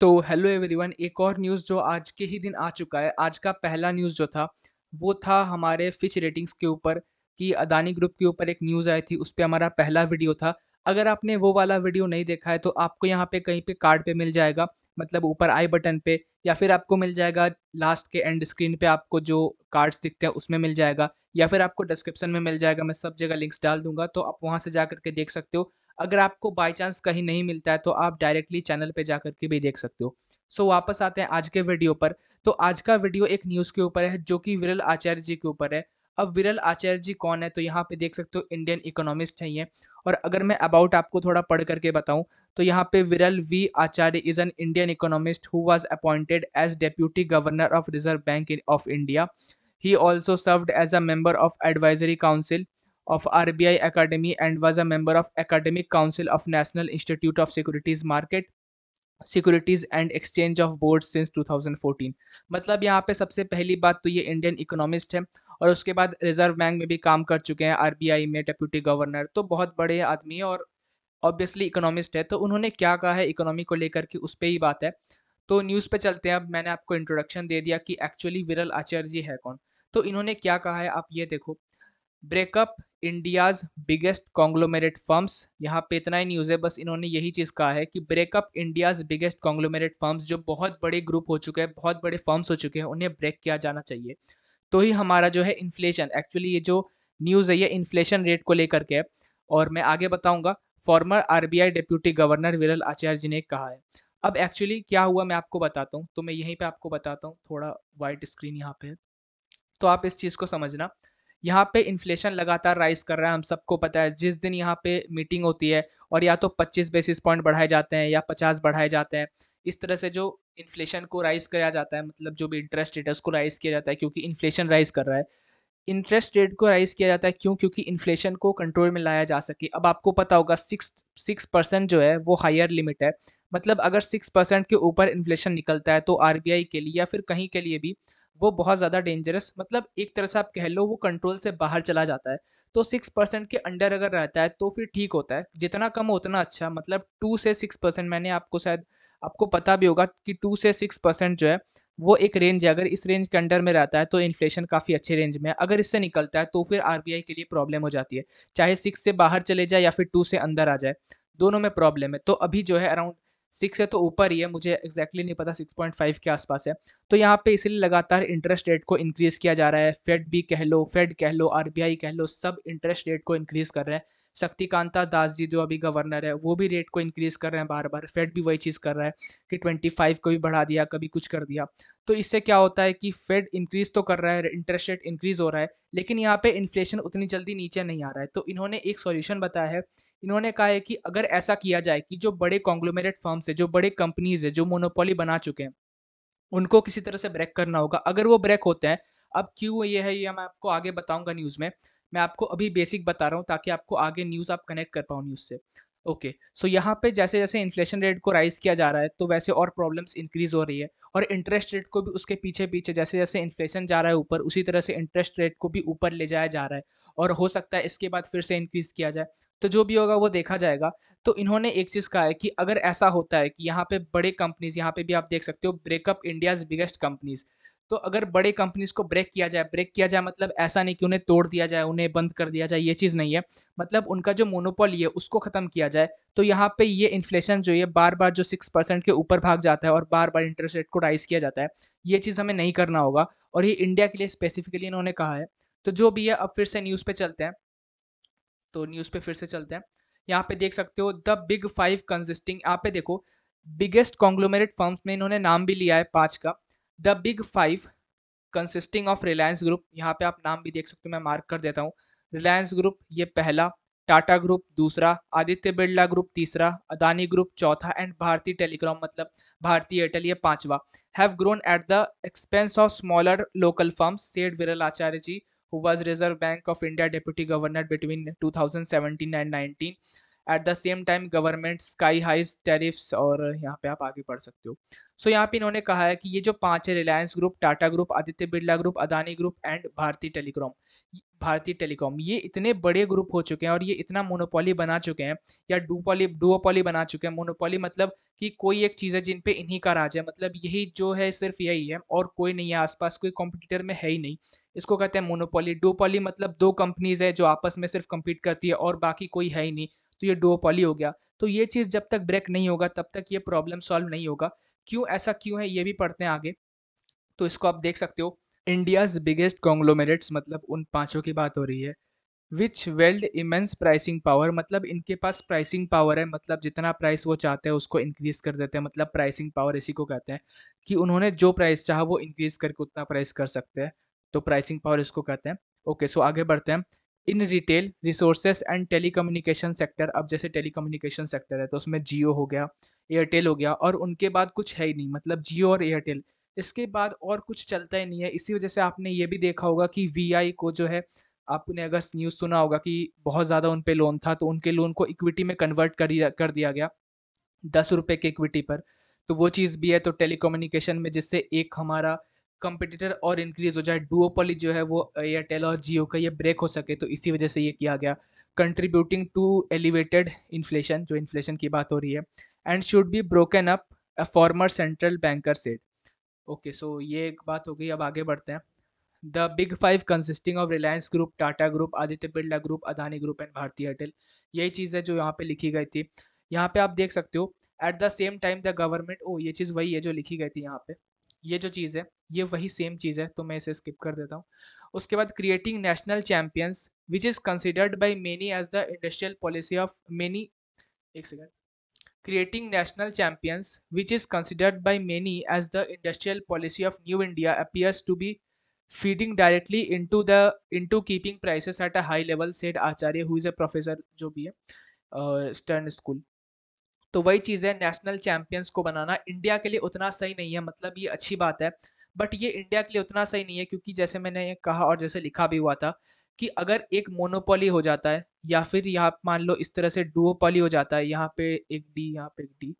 तो hello everyone एक और न्यूज़ जो आज के ही दिन आ चुका है आज का पहला न्यूज़ जो था वो था हमारे फिच रेटिंग्स के ऊपर कि अदानी ग्रुप के ऊपर एक न्यूज़ आई थी उस पर हमारा पहला वीडियो था अगर आपने वो वाला वीडियो नहीं देखा है तो आपको यहाँ पे कहीं पे कार्ड पे मिल जाएगा मतलब ऊपर आई बटन पे या फिर आपको मिल जाएगा लास्ट के एंड स्क्रीन पे आपको जो कार्ड्स दिखते हैं उसमें मिल जाएगा या फिर आपको डिस्क्रिप्शन में मिल जाएगा मैं सब जगह लिंक्स डाल दूंगा तो आप वहाँ से जा करके देख सकते हो अगर आपको बाई चांस कहीं नहीं मिलता है तो आप डायरेक्टली चैनल पे जाकर के भी देख सकते हो सो so, वापस आते हैं आज के वीडियो पर तो आज का वीडियो एक न्यूज़ के ऊपर है जो कि विरल आचार्य जी के ऊपर है अब विरल आचार्य जी कौन है तो यहाँ पे देख सकते हो इंडियन इकोनॉमिस्ट हैं ये और अगर मैं अबाउट आपको थोड़ा पढ़ करके बताऊं तो यहाँ पे Viral V Acharya is an Indian economist who was appointed as deputy governor of Reserve Bank of India he also served as a member of advisory council of RBI Academy and was a member of Academic Council of National Institute of Securities Market securities and exchange of board since 2014 मतलब यहाँ पे सबसे पहली बात तो ये Indian economist है और उसके बाद रिजर्व बैंक में भी काम कर चुके हैं आई में डेप्यूटी गवर्नर तो बहुत बड़े आदमी है और ऑब्वियसली इकोनॉमिस्ट है तो उन्होंने क्या कहा है इकोनॉमी को लेकर के उस पर ही बात है तो न्यूज़ पे चलते हैं अब मैंने आपको इंट्रोडक्शन दे दिया कि एक्चुअली विरल आचार्य जी है कौन तो इन्होंने क्या कहा है आप ये देखो break up India's biggest conglomerate firms यहाँ पे इतना ही न्यूज़ है बस इन्होंने यही चीज़ कहा है कि break up India's biggest conglomerate firms जो बहुत बड़े ग्रुप हो चुके हैं बहुत बड़े फर्म्स हो चुके हैं उन्हें ब्रेक किया जाना चाहिए तो ही हमारा जो है इन्फ्लेशन एक्चुअली ये जो न्यूज़ है ये इन्फ्लेशन रेट को लेकर के है और मैं आगे बताऊँगा फॉर्मर आर डिप्यूटी गवर्नर विरल आचार्य जी ने कहा है अब एक्चुअली क्या हुआ मैं आपको बताता हूँ तो मैं यहीं पर आपको बताता हूँ थोड़ा वाइट स्क्रीन यहाँ पे तो आप इस चीज़ को समझना यहाँ पे इन्फ्लेशन लगातार राइज कर रहा है हम सबको पता है जिस दिन यहाँ पे मीटिंग होती है और या तो 25 बेसिस पॉइंट बढ़ाए जाते हैं या 50 बढ़ाए जाते हैं इस तरह से जो इन्फ्लेशन को राइज किया जाता है मतलब जो भी इंटरेस्ट रेट है उसको राइज किया जाता है क्योंकि इन्फ्लेशन राइज कर रहा है इंटरेस्ट रेट को राइज किया जाता है क्यों क्योंकि इन्फ्लेशन को कंट्रोल में लाया जा सके अब आपको पता होगा सिक्स सिक्स परसेंट जो है वो हायर लिमिट है मतलब अगर सिक्स परसेंट के ऊपर इन्फ्लेशन निकलता है तो आर के लिए या फिर कहीं के लिए भी वो बहुत ज़्यादा डेंजरस मतलब एक तरह से आप कह लो वो कंट्रोल से बाहर चला जाता है तो सिक्स परसेंट के अंडर अगर रहता है तो फिर ठीक होता है जितना कम उतना अच्छा मतलब टू से सिक्स परसेंट मैंने आपको शायद आपको पता भी होगा कि टू से सिक्स परसेंट जो है वो एक रेंज है अगर इस रेंज के अंडर में रहता है तो इन्फ्लेशन काफ़ी अच्छे रेंज में है अगर इससे निकलता है तो फिर आर के लिए प्रॉब्लम हो जाती है चाहे सिक्स से बाहर चले जाए या फिर टू से अंदर आ जाए दोनों में प्रॉब्लम है तो अभी जो है अराउंड सिक्स है तो ऊपर ही है मुझे एक्जैक्टली exactly नहीं पता सिक्स पॉइंट फाइव के आसपास है तो यहाँ पे इसलिए लगातार इंटरेस्ट रेट को इंक्रीज किया जा रहा है फेड भी कह लो फेड कह लो आर कह लो सब इंटरेस्ट रेट को इंक्रीज कर रहे हैं शक्तिकांता दास जी जो अभी गवर्नर है वो भी रेट को इंक्रीज कर रहे हैं बार बार फेड भी वही चीज़ कर रहा है कि ट्वेंटी फाइव को भी बढ़ा दिया कभी कुछ कर दिया तो इससे क्या होता है कि फेड इंक्रीज तो कर रहा है इंटरेस्ट रेट इंक्रीज हो रहा है लेकिन यहाँ पे इन्फ्लेशन उतनी जल्दी नीचे नहीं आ रहा है तो इन्होंने एक सॉल्यूशन बताया है इन्होंने कहा है कि अगर ऐसा किया जाए कि जो बड़े कॉन्ग्लोमेरेट फर्म्स है जो बड़े कंपनीज है जो मोनोपोली बना चुके हैं उनको किसी तरह से ब्रेक करना होगा अगर वो ब्रेक होते हैं अब क्यों ये है ये मैं आपको आगे बताऊंगा न्यूज़ में मैं आपको अभी बेसिक बता रहा हूँ ताकि आपको आगे न्यूज़ आप कनेक्ट कर पाओ न्यूज़ से ओके सो यहाँ पे जैसे जैसे इन्फ्लेशन रेट को राइज किया जा रहा है तो वैसे और प्रॉब्लम्स इंक्रीज हो रही है और इंटरेस्ट रेट को भी उसके पीछे पीछे जैसे जैसे इन्फ्लेशन जा रहा है ऊपर उसी तरह से इंटरेस्ट रेट को भी ऊपर ले जाया जा रहा है और हो सकता है इसके बाद फिर से इंक्रीज किया जाए तो जो भी होगा वो देखा जाएगा तो इन्होंने एक चीज़ कहा है कि अगर ऐसा होता है कि यहाँ पे बड़े कंपनीज यहाँ पे भी आप देख सकते हो ब्रेकअप इंडियाज बिगेस्ट कंपनीज तो अगर बड़े कंपनीज को ब्रेक किया जाए ब्रेक किया जाए मतलब ऐसा नहीं कि उन्हें तोड़ दिया जाए उन्हें बंद कर दिया जाए ये चीज़ नहीं है मतलब उनका जो मोनोपोली है उसको ख़त्म किया जाए तो यहाँ पे ये इन्फ्लेशन जो है बार बार जो सिक्स परसेंट के ऊपर भाग जाता है और बार बार इंटरेस्ट रेट को राइज किया जाता है ये चीज़ हमें नहीं करना होगा और ये इंडिया के लिए स्पेसिफिकली इन्होंने कहा है तो जो भी है अब फिर से न्यूज़ पे चलते हैं तो न्यूज़ पे फिर से चलते हैं यहाँ पे देख सकते हो द बिग फाइव कंसिस्टिंग यहाँ पे देखो बिगेस्ट कॉन्ग्लोमेरेट फर्म्स में इन्होंने नाम भी लिया है पाँच का the big five consisting of Reliance group यहाँ पे आप नाम भी देख सकते हो मैं मार्क कर देता हूँ रिलायंस ग्रुप ये पहला टाटा ग्रुप दूसरा आदित्य बिरला ग्रुप तीसरा अदानी ग्रुप चौथा एंड भारतीय टेलीकॉम मतलब भारतीय एयरटेल ये पांचवा have grown at the expense of smaller local firms said Viral Acharya ji Reserve Bank of India of governor between two thousand seventeen and nineteen at the same time government sky highs tariffs और यहाँ पे आप आगे बढ़ सकते हो सो so, यहाँ पे इन्होंने कहा है कि ये जो पांच है Reliance group Tata group Aditya Birla group Adani group and Bharatiya telecom Bharatiya telecom ये इतने बड़े ग्रुप हो चुके हैं और ये इतना मोनोपोली बना चुके हैं या डूपोली डुओपोली बना चुके हैं मोनोपोली मतलब कि कोई एक चीज़ है जिन पे इन्हीं का राज है मतलब यही जो है सिर्फ यही है और कोई नहीं है आसपास कोई कॉम्पिटिटर में है ही नहीं इसको कहते हैं मोनोपोली डोपोली मतलब दो कंपनीज है जो आपस में सिर्फ कम्पीट करती है और बाकी कोई है ही नहीं तो ये डोपॉली हो गया तो ये चीज़ जब तक ब्रेक नहीं होगा तब तक ये प्रॉब्लम सॉल्व नहीं होगा क्यों ऐसा क्यों है ये भी पढ़ते हैं आगे तो इसको आप देख सकते हो इंडियाज बिगेस्ट कॉन्ग्लोमेरेट्स मतलब उन पाँचों की बात हो रही है which wield immense pricing power मतलब इनके पास प्राइसिंग पावर है मतलब जितना प्राइस वो चाहते हैं उसको इंक्रीज कर देते हैं मतलब प्राइसिंग पावर इसी को कहते हैं कि उन्होंने जो प्राइस चाहा वो इंक्रीज करके उतना प्राइस कर सकते हैं तो प्राइसिंग पावर इसको कहते हैं ओके सो आगे बढ़ते हैं in retail resources and telecommunication sector अब जैसे टेलीकम्युनिकेशन सेक्टर है तो उसमें जियो हो गया एयरटेल हो गया और उनके बाद कुछ है ही नहीं मतलब जियो और एयरटेल इसके बाद और कुछ चलता ही नहीं है इसी वजह से आपने ये भी देखा होगा कि वी को जो है आपने अगर न्यूज़ सुना होगा कि बहुत ज़्यादा उन पर लोन था तो उनके लोन को इक्विटी में कन्वर्ट कर दिया कर दिया गया दस रुपये के इक्विटी पर तो वो चीज़ भी है तो टेलीकम्युनिकेशन में जिससे एक हमारा कंपटीटर और इंक्रीज हो जाए डुओपोली जो है वो एयरटेल और जियो का ये ब्रेक हो सके तो इसी वजह से ये किया गया कंट्रीब्यूटिंग टू एलिवेटेड इन्फ्लेशन जो इन्फ्लेशन की बात हो रही है and should be broken up a former central banker said okay so ये एक बात हो गई अब आगे बढ़ते हैं the big five consisting of Reliance group Tata group Aditya Birla group Adani group and Bharatiya Airtel यही चीज़ है जो यहाँ पे लिखी गई थी यहाँ पे आप देख सकते हो at the same time the government ओ ये चीज़ वही है जो लिखी गई थी यहाँ पे ये जो चीज़ है ये वही सेम चीज़ है तो मैं इसे स्किप कर देता हूँ उसके बाद creating national champions which is considered by many as the industrial policy of many एक second creating national champions which is considered by many as the industrial policy of new India appears to be feeding directly into the into keeping prices at a high level said Acharya who is a professor जो भी है stern uh, school तो वही चीज़ है national champions को बनाना India के लिए उतना सही नहीं है मतलब ये अच्छी बात है बट ये इंडिया के लिए उतना सही नहीं है क्योंकि जैसे मैंने कहा और जैसे लिखा भी हुआ था कि अगर एक मोनोपोली हो जाता है या फिर यहाँ मान लो इस तरह से डुओपोली हो जाता है यहाँ पे एक डी यहाँ पे एक डी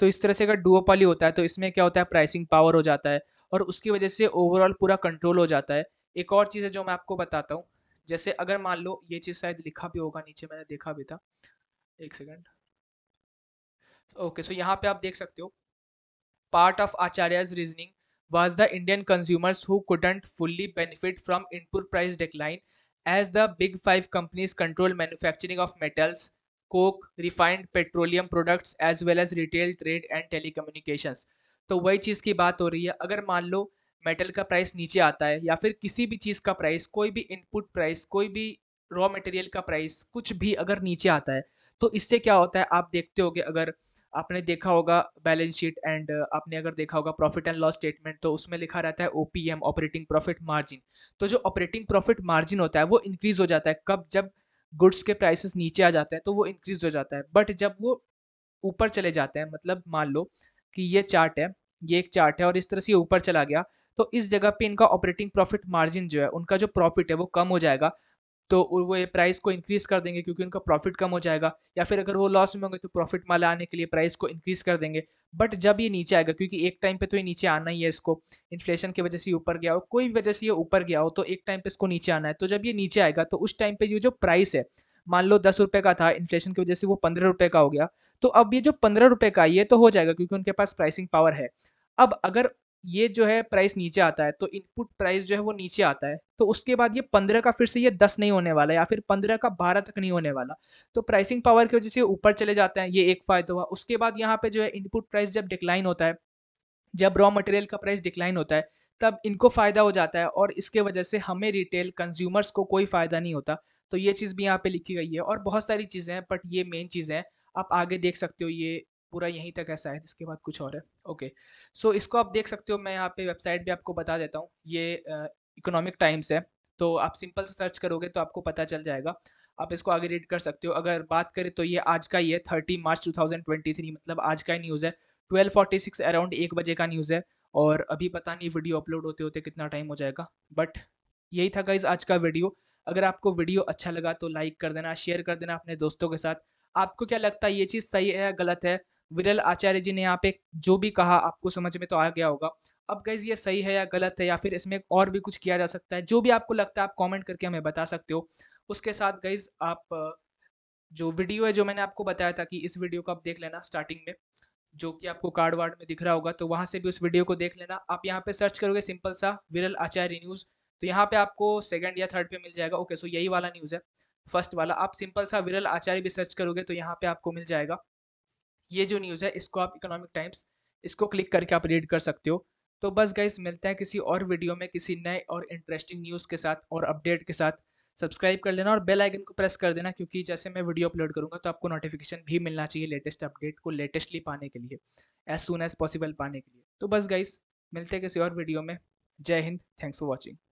तो इस तरह से अगर डुओपोली होता है तो इसमें क्या होता है प्राइसिंग पावर हो जाता है और उसकी वजह से ओवरऑल पूरा कंट्रोल हो जाता है एक और चीज़ है जो मैं आपको बताता हूँ जैसे अगर मान लो ये चीज़ शायद लिखा भी होगा नीचे मैंने देखा भी था एक सेकेंड ओके सो यहाँ पे आप देख सकते हो part of Acharya reasoning was the Indian consumers who couldn't fully benefit from input price decline as the big five companies control manufacturing of metals coke refined petroleum products as well as retail trade and tele तो वही चीज़ की बात हो रही है अगर मान लो metal का प्राइस नीचे आता है या फिर किसी भी चीज़ का प्राइस कोई भी इनपुट प्राइस कोई भी रॉ मटेरियल का प्राइस कुछ भी अगर नीचे आता है तो इससे क्या होता है आप देखते होगे अगर आपने देखा होगा बैलेंस शीट एंड आपने अगर देखा होगा प्रॉफिट एंड लॉस स्टेटमेंट तो उसमें लिखा रहता है ओपीएम ऑपरेटिंग प्रॉफिट मार्जिन तो जो ऑपरेटिंग प्रॉफिट मार्जिन होता है वो इंक्रीज हो जाता है कब जब गुड्स के प्राइसेस नीचे आ जाते हैं तो वो इंक्रीज हो जाता है बट जब वो ऊपर चले जाते हैं मतलब मान लो कि ये चार्ट है ये एक चार्ट है और इस तरह से ऊपर चला गया तो इस जगह पे इनका ऑपरेटिंग प्रॉफिट मार्जिन जो है उनका जो प्रॉफिट है वो कम हो जाएगा तो वो ये प्राइस को इंक्रीज कर देंगे क्योंकि उनका प्रॉफिट कम हो जाएगा या फिर अगर वो लॉस में होंगे तो प्रॉफिट माल आने के लिए प्राइस को इंक्रीज कर देंगे बट जब ये नीचे आएगा क्योंकि एक टाइम पे तो ये नीचे आना ही है इसको इन्फ्लेशन की वजह से ऊपर गया हो कोई भी वजह से ये ऊपर गया हो तो एक टाइम पे इसको नीचे आना है तो जब ये नीचे आएगा तो उस टाइम पे ये जो प्राइस है मान लो दस रुपये का था इन्फ्लेशन की वजह से वो पंद्रह रुपये का हो गया तो अब ये जो पंद्रह रुपये का ये तो हो जाएगा क्योंकि उनके पास प्राइसिंग पावर है अब अगर ये जो है प्राइस नीचे आता है तो इनपुट प्राइस जो है वो नीचे आता है तो उसके बाद ये पंद्रह का फिर से ये दस नहीं होने वाला या फिर पंद्रह का बारह तक नहीं होने वाला तो प्राइसिंग पावर की वजह से ऊपर चले जाते हैं ये एक फायदा हुआ उसके बाद यहाँ पे जो है इनपुट प्राइस जब डिक्लाइन होता है जब रॉ मटेरियल का प्राइस डिक्लाइन होता है तब इनको फ़ायदा हो जाता है और इसके वजह से हमें रिटेल कंज्यूमर्स को कोई फ़ायदा नहीं होता तो ये चीज़ भी यहाँ पे लिखी गई है और बहुत सारी चीज़ें हैं बट ये मेन चीज़ें हैं आप आगे देख सकते हो ये पूरा यहीं तक ऐसा है इसके बाद कुछ और है ओके सो इसको आप देख सकते हो मैं यहाँ पे वेबसाइट भी आपको बता देता हूँ ये इकोनॉमिक टाइम्स है तो आप सिंपल सर्च करोगे तो आपको पता चल जाएगा आप इसको आगे रीड कर सकते हो अगर बात करें तो ये आज का ही है थर्टी मार्च थ्री मतलब आज का ही न्यूज़ है सिक्स अराउंड एक बजे का न्यूज़ है और अभी पता नहीं वीडियो अपलोड होते होते कितना टाइम हो जाएगा बट यही था गाइज आज का वीडियो अगर आपको वीडियो अच्छा लगा तो लाइक कर देना शेयर कर देना अपने दोस्तों के साथ आपको क्या लगता है ये चीज़ सही है या गलत है विरल आचार्य जी ने यहाँ पे जो भी कहा आपको समझ में तो आ गया होगा अब गैज ये सही है या गलत है या फिर इसमें और भी कुछ किया जा सकता है जो भी आपको लगता है आप कॉमेंट करके हमें बता सकते हो उसके साथ गैज आप जो वीडियो है जो मैंने आपको बताया था कि इस वीडियो को आप देख लेना स्टार्टिंग में जो कि आपको कार्ड वार्ड में दिख रहा होगा तो वहाँ से भी उस वीडियो को देख लेना आप यहाँ पे सर्च करोगे सिंपल सा विरल आचार्य न्यूज़ तो यहाँ पे आपको सेकंड या थर्ड पे मिल जाएगा ओके सो यही वाला न्यूज़ है फर्स्ट वाला आप सिंपल सा विरल आचार्य भी सर्च करोगे तो यहाँ पे आपको मिल जाएगा ये जो न्यूज़ है इसको आप इकोनॉमिक टाइम्स इसको क्लिक करके आप रीड कर सकते हो तो बस गाइज मिलते हैं किसी और वीडियो में किसी नए और इंटरेस्टिंग न्यूज़ के साथ और अपडेट के साथ सब्सक्राइब कर लेना और बेल आइकन को प्रेस कर देना क्योंकि जैसे मैं वीडियो अपलोड करूँगा तो आपको नोटिफिकेशन भी मिलना चाहिए लेटेस्ट अपडेट को लेटेस्टली पाने के लिए एज सुन एज पॉसिबल पाने के लिए तो बस गाइज मिलते हैं किसी और वीडियो में जय हिंद थैंक्स फॉर वॉचिंग